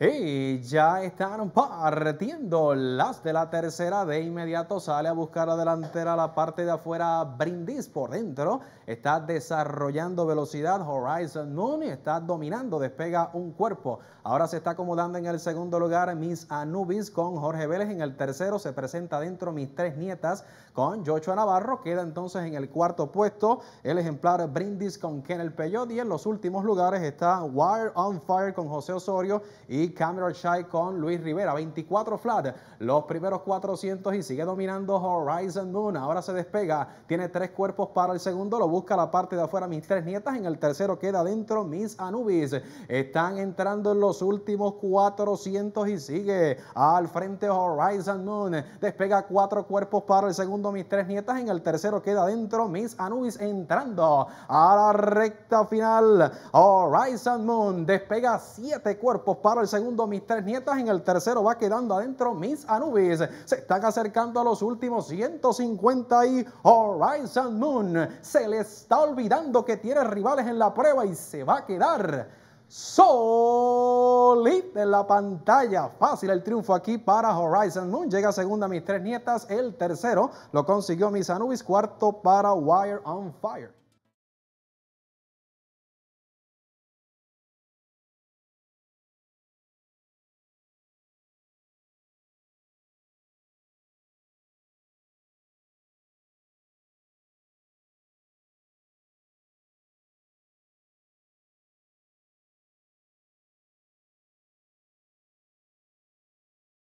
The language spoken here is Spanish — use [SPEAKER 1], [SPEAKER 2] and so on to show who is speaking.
[SPEAKER 1] Y ya están partiendo las de la tercera. De inmediato sale a buscar la delantera la parte de afuera. Brindis por dentro. Está desarrollando velocidad. Horizon Moon está dominando. Despega un cuerpo. Ahora se está acomodando en el segundo lugar Miss Anubis con Jorge Vélez. En el tercero se presenta dentro Mis Tres Nietas con Joshua Navarro. Queda entonces en el cuarto puesto el ejemplar Brindis con Kenel Peyot. Y en los últimos lugares está Wire on Fire con José Osorio y y Cameron Shy con Luis Rivera. 24 flat, los primeros 400 y sigue dominando Horizon Moon. Ahora se despega, tiene tres cuerpos para el segundo, lo busca la parte de afuera mis tres nietas. En el tercero queda adentro Miss Anubis. Están entrando en los últimos 400 y sigue al frente Horizon Moon. Despega cuatro cuerpos para el segundo mis tres nietas. En el tercero queda adentro Miss Anubis entrando a la recta final. Horizon Moon despega siete cuerpos para el segundo mis tres nietas, en el tercero va quedando adentro Miss Anubis. Se están acercando a los últimos 150 y Horizon Moon se le está olvidando que tiene rivales en la prueba y se va a quedar solita en la pantalla. Fácil el triunfo aquí para Horizon Moon. Llega segunda mis tres nietas. El tercero lo consiguió Miss Anubis. Cuarto para Wire on Fire.